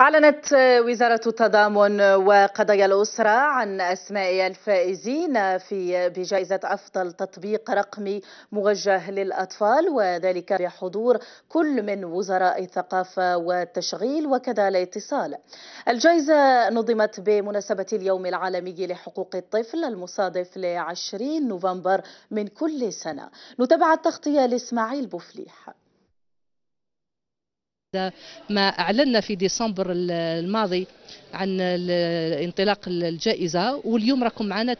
أعلنت وزارة التضامن وقضايا الأسرة عن أسماء الفائزين في بجائزة أفضل تطبيق رقمي موجه للأطفال وذلك بحضور كل من وزراء الثقافة والتشغيل وكذا الاتصال. الجائزة نظمت بمناسبة اليوم العالمي لحقوق الطفل المصادف ل 20 نوفمبر من كل سنة. نتابع التغطية لإسماعيل بوفليح. ما أعلنا في ديسمبر الماضي عن انطلاق الجائزة واليوم راكم معنا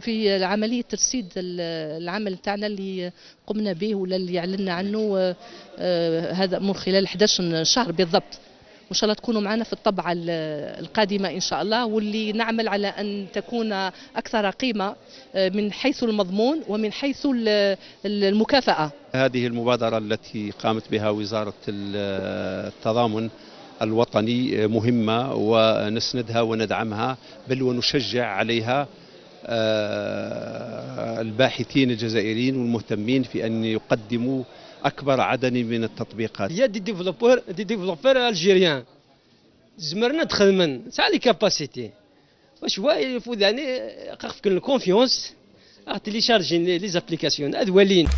في عملية تجسيد العمل تاعنا اللي قمنا به ولا اللي أعلننا عنه آه، آه، هذا من خلال 11 شهر بالضبط وان شاء الله تكونوا معنا في الطبعه القادمه ان شاء الله واللي نعمل على ان تكون اكثر قيمه آه، من حيث المضمون ومن حيث المكافاه. هذه المبادره التي قامت بها وزاره التضامن الوطني آه، مهمه ونسندها وندعمها بل ونشجع عليها آه، الباحثين الجزائريين والمهتمين في ان يقدموا اكبر عدد من التطبيقات يا دي ديفلوبور دي ديفلوبور الجيريان زمرنا تخدمن تاع لي كاباسيتي واش هو فوزاني خاف كون الكونفيونس تيليشارجين لي زابليكاسيون ادوالين